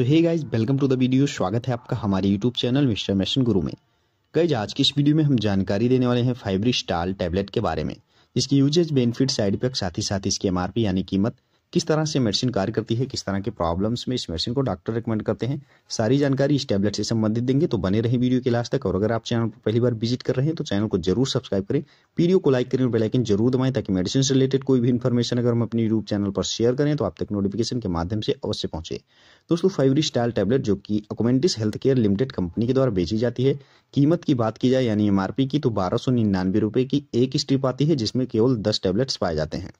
so hey guys welcome to the video स्वागत है आपका हमारे यूट्यूब चैनल मिस्टर मैशन गुरु में गाइज आज की इस वीडियो में हम जानकारी देने वाले हैं फाइब्री स्टाल टैबलेट के बारे में इसकी यूजेज बेनिफिट साइड इफेक्ट साथ ही साथ इसकी एमआरपी यानी कीमत किस तरह से मेडिसिन कार्य करती है किस तरह के प्रॉब्लम्स में इस मेडिसिन को डॉक्टर रिकमेंड करते हैं सारी जानकारी इस टैबलेट से संबंधित देंगे तो बने रहें वीडियो के लास्ट तक और अगर आप चैनल पर पहली बार विजिट कर रहे हैं तो चैनल को जरूर सब्सक्राइब करें वीडियो को लाइक करें और बेलाइकन जरूर दबाएं ताकि मेडिसिन से रिलेटेड कोई भी इन्फॉर्मेशन अगर हम अपने यूट्यूब चैनल पर शेयर करें तो आप तक नोटिफिकेशन के माध्यम से अवश्य पहुंचे दोस्तों फाइवरी स्टाइल टैबलेट जो कि अकोमेंटिस हेल्थ केयर लिमिटेड कंपनी के द्वारा बेची जाती है कीमत की बात की जाए यानी एमआरपी की तो बारह सौ निन्यानवे की एक स्ट्रिप आती है जिसमें केवल दस टैबलेट्स पाए जाते हैं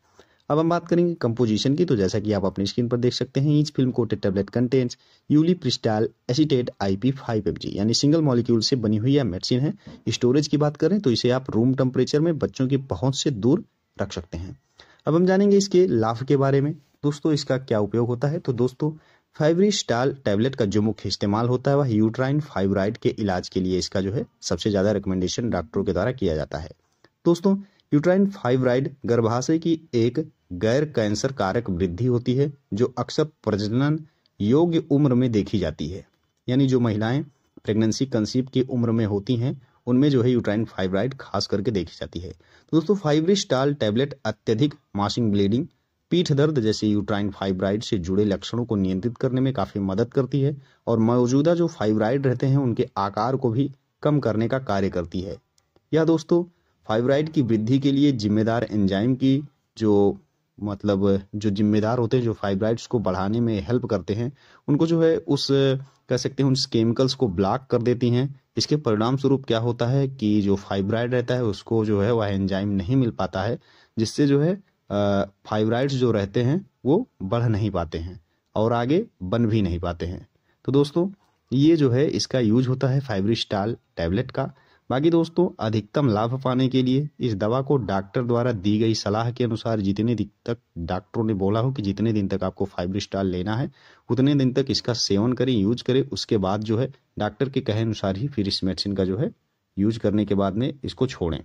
अब हम बात करेंगे कंपोजिशन की तो जैसा कि आप अपनी स्क्रीन पर देख सकते हैं इस film coated tablet contents ulipristal acetate IP five एफ जी यानी सिंगल मॉलिक्यूल से बनी हुई यह मेडिसिन है स्टोरेज की बात करें तो इसे आप रूम टेम्परेचर में बच्चों की पहुंच से दूर रख सकते हैं अब हम जानेंगे इसके लाभ के बारे में दोस्तों इसका क्या उपयोग होता है तो दोस्तों फाइब्री स्टाल टैबलेट का जो मुख्य इस्तेमाल होता है वह यूट्राइन फाइब्राइड के इलाज के लिए इसका जो है सबसे ज़्यादा रिकमेंडेशन डॉक्टरों के द्वारा किया जाता है दोस्तों यूट्राइन फाइब्राइड गर्भाशय की एक गैर कैंसर कारक वृद्धि होती है जो अक्सर प्रजनन योग्य उम्र में देखी जाती है यानी जो महिलाएं प्रेगनेंसी कंसीव की उम्र में होती हैं उनमें जो है यूट्राइन फाइब्राइड खास करके देखी जाती है तो दोस्तों फाइब्रिस्टाल टैबलेट अत्यधिक मासिंग ब्लीडिंग पीठ दर्द जैसे यूट्राइन फाइब्राइड से जुड़े लक्षणों को नियंत्रित करने में काफ़ी मदद करती है और मौजूदा जो फाइब्राइड रहते हैं उनके आकार को भी कम करने का कार्य करती है या दोस्तों फाइब्राइड की वृद्धि के लिए जिम्मेदार एंजाइम की जो मतलब जो जिम्मेदार होते हैं जो फाइब्राइड्स को बढ़ाने में हेल्प करते हैं उनको जो है उस कह सकते हैं उन केमिकल्स को ब्लॉक कर देती हैं इसके परिणाम स्वरूप क्या होता है कि जो फाइब्राइड रहता है उसको जो है वह एंजाइम नहीं मिल पाता है जिससे जो है फाइब्राइड्स जो रहते हैं वो बढ़ नहीं पाते हैं और आगे बन भी नहीं पाते हैं तो दोस्तों ये जो है इसका यूज होता है फाइब्रिस्टाल टैबलेट का बाकी दोस्तों अधिकतम लाभ पाने के लिए इस दवा को डॉक्टर द्वारा दी गई सलाह के अनुसार जितने दिन तक डॉक्टरों ने बोला हो कि जितने दिन तक आपको फाइबर स्टार लेना है उतने दिन तक इसका सेवन करें यूज करें उसके बाद जो है डॉक्टर के कहे अनुसार ही फिर इस मेडिसिन का जो है यूज करने के बाद में इसको छोड़ें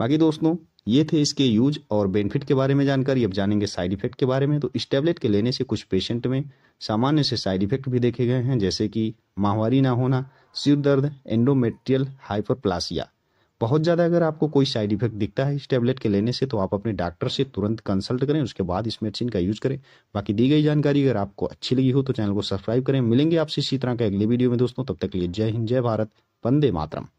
बाकी दोस्तों ये थे इसके यूज और बेनिफिट के बारे में जानकारी अब जानेंगे साइड इफेक्ट के बारे में तो इस टैबलेट के लेने से कुछ पेशेंट में सामान्य से साइड इफेक्ट भी देखे गए हैं जैसे कि माहवारी ना होना सिर दर्द एंडोमेट्रियल हाइपरप्लासिया बहुत ज़्यादा अगर आपको कोई साइड इफेक्ट दिखता है इस टैबलेट के लेने से तो आप अपने डॉक्टर से तुरंत कंसल्ट करें उसके बाद इस मेडिसिन का यूज़ करें बाकी दी गई जानकारी अगर आपको अच्छी लगी हो तो चैनल को सब्सक्राइब करें मिलेंगे आपसे इसी तरह का अगले वीडियो में दोस्तों तब तक लिए जय हिंद जय भारत वंदे मातरम